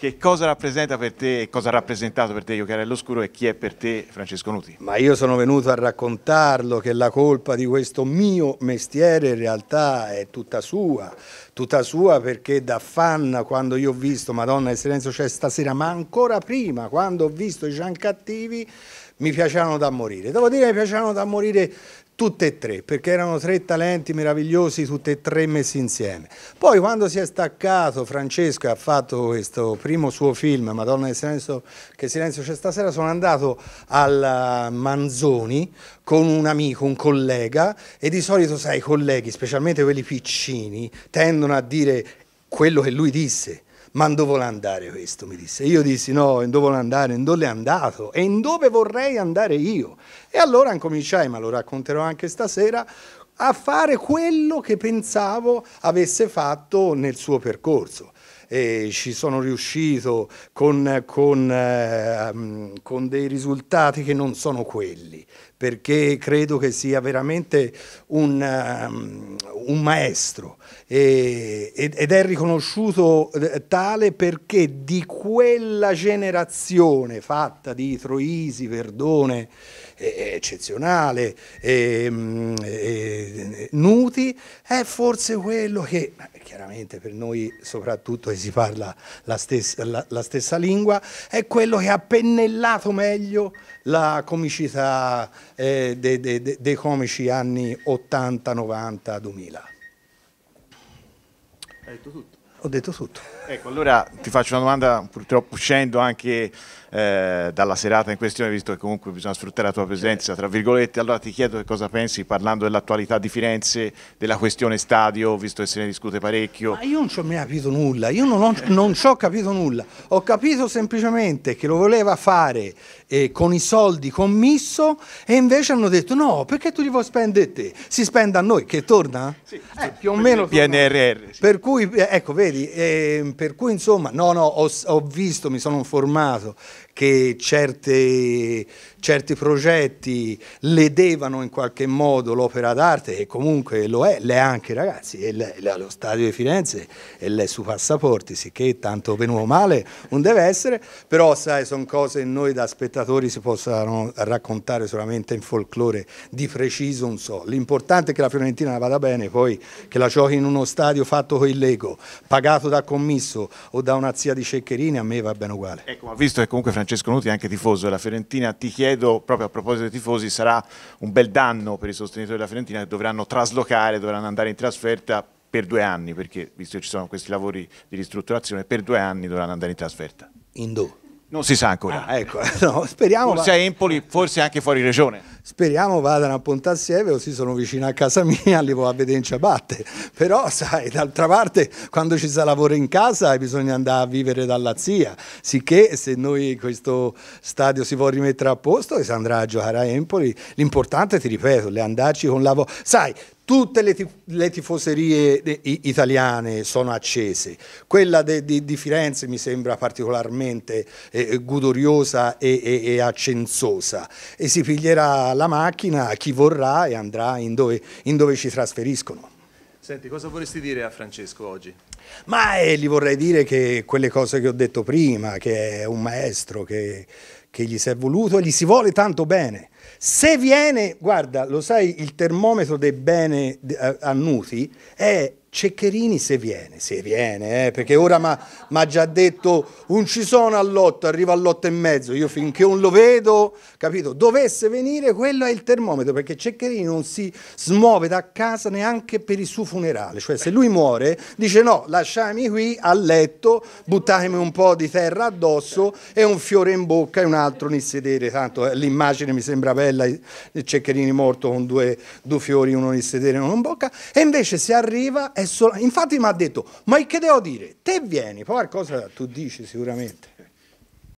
Che cosa rappresenta per te, e cosa ha rappresentato per te Giocarello Oscuro e chi è per te Francesco Nuti? Ma io sono venuto a raccontarlo che la colpa di questo mio mestiere in realtà è tutta sua, tutta sua perché da fan quando io ho visto Madonna e Silenzio c'è cioè stasera, ma ancora prima quando ho visto i Giancattivi mi piacevano da morire. Devo dire che mi piacevano da morire tutte e tre, perché erano tre talenti meravigliosi, tutte e tre messi insieme. Poi quando si è staccato Francesco e ha fatto questo primo suo film, Madonna del Silenzio, che Silenzio c'è stasera, sono andato al eh, Manzoni con un amico, un collega, e di solito, sai, i colleghi, specialmente quelli piccini, tendono a dire quello che lui disse ma dove andare questo? mi disse. Io dissi no, dove vuole andare, in dove è andato e in dove vorrei andare io. E allora incominciai, ma lo racconterò anche stasera, a fare quello che pensavo avesse fatto nel suo percorso e ci sono riuscito con, con, eh, con dei risultati che non sono quelli, perché credo che sia veramente un, um, un maestro e, ed è riconosciuto eh, tale perché di quella generazione fatta di Troisi, Verdone, eccezionale, ehm, e, eh, Nuti, è forse quello che chiaramente per noi soprattutto si parla la stessa, la, la stessa lingua, è quello che ha pennellato meglio la comicità eh, dei, dei, dei comici anni 80, 90, 2000. Hai detto tutto? Ho detto tutto. Ecco, allora ti faccio una domanda purtroppo uscendo anche eh, dalla serata in questione, visto che comunque bisogna sfruttare la tua presenza, tra virgolette, allora ti chiedo che cosa pensi parlando dell'attualità di Firenze, della questione stadio, visto che se ne discute parecchio. Ma io non ci ho mai capito nulla, io non ho, non ho capito nulla, ho capito semplicemente che lo voleva fare eh, con i soldi commisso e invece hanno detto no, perché tu li vuoi spendere te? Si spende a noi, che torna? Sì, eh, più o meno. PNRR. Sì. Per cui, eh, ecco, vedi... Ehm, per cui insomma, no, no, ho, ho visto, mi sono informato che certe, certi progetti ledevano in qualche modo l'opera d'arte e comunque lo è, l'è anche ragazzi, e l'è, l'è allo stadio di Firenze e l'è su passaporti, sicché tanto venuto male non deve essere, però sai sono cose che noi da spettatori si possono raccontare solamente in folklore di preciso non so, l'importante è che la Fiorentina vada bene, poi che la giochi in uno stadio fatto con il Lego, pagato da commisso Russo o da una zia di Ceccherini a me va bene uguale. Ecco, ma visto che comunque Francesco Nuti è anche tifoso della Fiorentina, ti chiedo proprio a proposito dei tifosi, sarà un bel danno per i sostenitori della Fiorentina che dovranno traslocare, dovranno andare in trasferta per due anni, perché visto che ci sono questi lavori di ristrutturazione, per due anni dovranno andare in trasferta. In non si sa ancora. Ah, ecco. no, speriamo forse va... a Empoli, forse anche fuori regione. Speriamo vadano a Pontassieve, si sono vicino a casa mia, li a vedere in ciabatte. Però, sai, d'altra parte, quando ci si lavoro in casa bisogna andare a vivere dalla zia. Sicché se noi questo stadio si vuole rimettere a posto, si andrà a giocare a Empoli. L'importante, ti ripeto, è andarci con lavoro. Sai, tutte le, tif le tifoserie italiane sono accese, quella di Firenze mi sembra particolarmente eh, gudoriosa e, e, e, accenzosa e si piglierà la macchina a chi vorrà e andrà in dove, in dove ci trasferiscono. Senti, cosa vorresti dire a Francesco oggi? Ma eh, gli vorrei dire che quelle cose che ho detto prima, che è un maestro, che, che gli si è voluto e gli si vuole tanto bene. Se viene, guarda, lo sai, il termometro dei bene annuti è Ceccherini se viene, se viene, eh, perché ora mi ha già detto un ci sono all'otto, arriva all'otto e mezzo, io finché non lo vedo, capito? Dovesse venire, quello è il termometro, perché Ceccherini non si smuove da casa neanche per il suo funerale, cioè se lui muore dice no, lasciami qui a letto, buttatemi un po' di terra addosso e un fiore in bocca e un altro nel sedere, tanto eh, l'immagine mi sembra bella, eh, Ceccherini morto con due, due fiori, uno nel sedere e uno in bocca, e invece se arriva Infatti mi ha detto, ma che devo dire? Te vieni, poi qualcosa tu dici sicuramente.